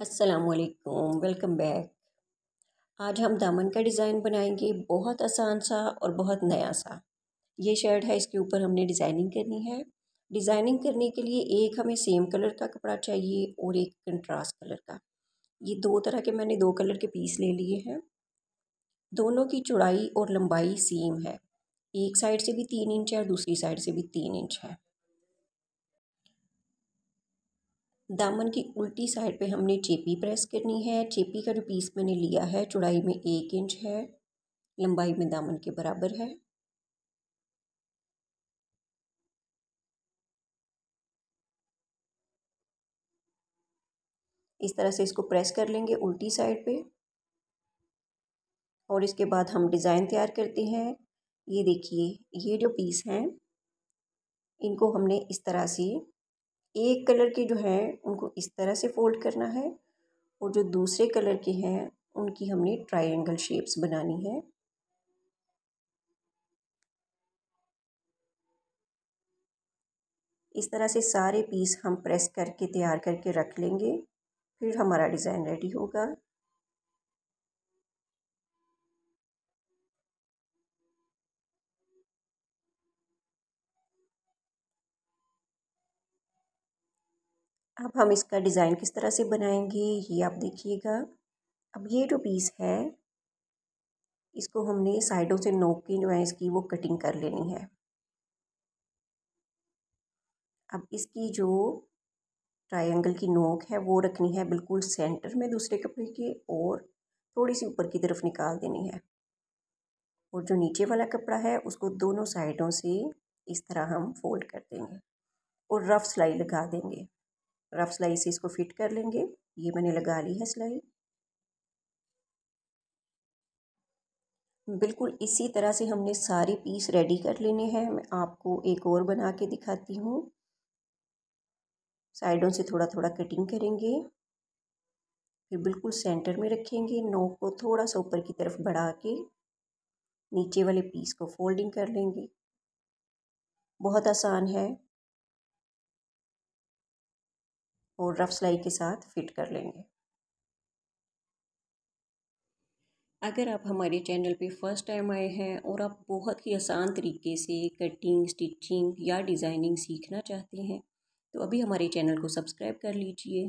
असलकुम welcome back आज हम दामन का डिज़ाइन बनाएंगे बहुत आसान सा और बहुत नया सा ये शर्ट है इसके ऊपर हमने डिज़ाइनिंग करनी है डिज़ाइनिंग करने के लिए एक हमें सेम कलर का कपड़ा चाहिए और एक कंट्रास्ट कलर का ये दो तरह के मैंने दो कलर के पीस ले लिए हैं दोनों की चौड़ाई और लंबाई सेम है एक साइड से भी तीन इंच है और दूसरी साइड से भी तीन इंच है दामन की उल्टी साइड पे हमने चेपी प्रेस करनी है चेपी का जो पीस मैंने लिया है चौड़ाई में एक इंच है लंबाई में दामन के बराबर है इस तरह से इसको प्रेस कर लेंगे उल्टी साइड पे और इसके बाद हम डिज़ाइन तैयार करते हैं ये देखिए ये जो पीस हैं इनको हमने इस तरह से एक कलर की जो है उनको इस तरह से फोल्ड करना है और जो दूसरे कलर की हैं उनकी हमने ट्रायंगल शेप्स बनानी है इस तरह से सारे पीस हम प्रेस करके तैयार करके रख लेंगे फिर हमारा डिज़ाइन रेडी होगा अब हम इसका डिज़ाइन किस तरह से बनाएंगे ये आप देखिएगा अब ये जो पीस है इसको हमने साइडों से नोक की जो है इसकी वो कटिंग कर लेनी है अब इसकी जो ट्रायंगल की नोक है वो रखनी है बिल्कुल सेंटर में दूसरे कपड़े के और थोड़ी सी ऊपर की तरफ निकाल देनी है और जो नीचे वाला कपड़ा है उसको दोनों साइडों से इस तरह हम फोल्ड कर देंगे और रफ़ सिलाई लगा देंगे और आप सिलाई से इसको फिट कर लेंगे ये मैंने लगा ली है सिलाई बिल्कुल इसी तरह से हमने सारे पीस रेडी कर लेने हैं मैं आपको एक और बना के दिखाती हूँ साइडों से थोड़ा थोड़ा कटिंग करेंगे फिर बिल्कुल सेंटर में रखेंगे नोक को थोड़ा सा ऊपर की तरफ बढ़ा के नीचे वाले पीस को फोल्डिंग कर लेंगे बहुत आसान है और रफ सिलाई के साथ फिट कर लेंगे अगर आप हमारे चैनल पे फर्स्ट टाइम आए हैं और आप बहुत ही आसान तरीके से कटिंग स्टिचिंग या डिज़ाइनिंग सीखना चाहते हैं तो अभी हमारे चैनल को सब्सक्राइब कर लीजिए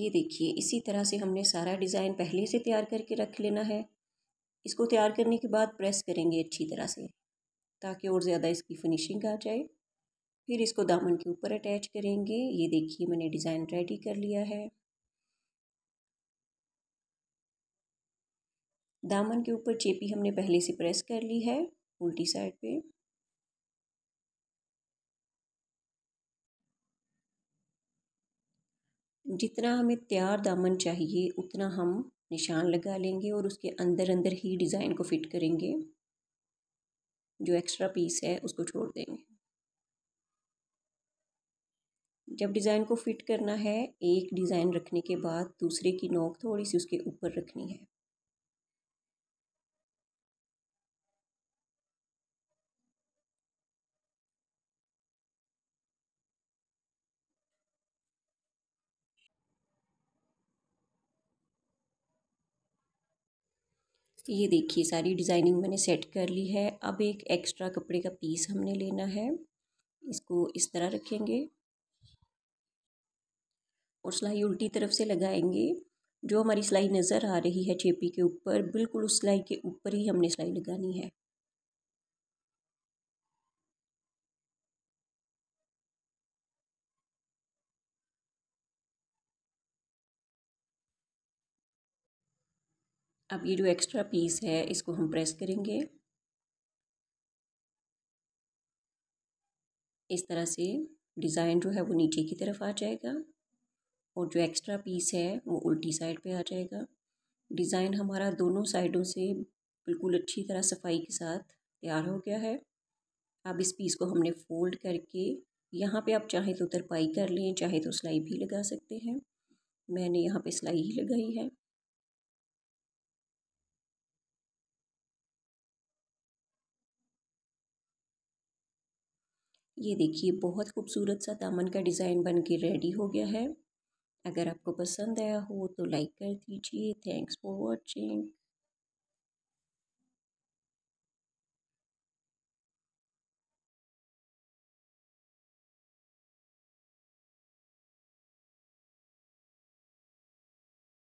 ये देखिए इसी तरह से हमने सारा डिज़ाइन पहले से तैयार करके रख लेना है इसको तैयार करने के बाद प्रेस करेंगे अच्छी तरह से ताकि और ज़्यादा इसकी फिनिशिंग आ जाए फिर इसको दामन के ऊपर अटैच करेंगे ये देखिए मैंने डिज़ाइन रेडी कर लिया है दामन के ऊपर चेपी हमने पहले से प्रेस कर ली है उल्टी साइड पे जितना हमें तैयार दामन चाहिए उतना हम निशान लगा लेंगे और उसके अंदर अंदर ही डिज़ाइन को फिट करेंगे जो एक्स्ट्रा पीस है उसको छोड़ देंगे जब डिज़ाइन को फिट करना है एक डिज़ाइन रखने के बाद दूसरे की नोक थोड़ी सी उसके ऊपर रखनी है ये देखिए सारी डिज़ाइनिंग मैंने सेट कर ली है अब एक एक्स्ट्रा कपड़े का पीस हमने लेना है इसको इस तरह रखेंगे और सिलाई उल्टी तरफ से लगाएंगे जो हमारी सिलाई नज़र आ रही है चेपी के ऊपर बिल्कुल उस सिलाई के ऊपर ही हमने सिलाई लगानी है अब ये जो एक्स्ट्रा पीस है इसको हम प्रेस करेंगे इस तरह से डिज़ाइन जो है वो नीचे की तरफ आ जाएगा और जो एक्स्ट्रा पीस है वो उल्टी साइड पे आ जाएगा डिज़ाइन हमारा दोनों साइडों से बिल्कुल अच्छी तरह सफाई के साथ तैयार हो गया है अब इस पीस को हमने फोल्ड करके यहाँ पे आप चाहे तो तरपाई कर लें चाहे तो सिलाई भी लगा सकते हैं मैंने यहाँ पे सिलाई ही लगाई है ये देखिए बहुत खूबसूरत सा दामन का डिज़ाइन बन के रेडी हो गया है अगर आपको पसंद आया हो तो लाइक कर दीजिए थैंक्स फॉर वॉचिंग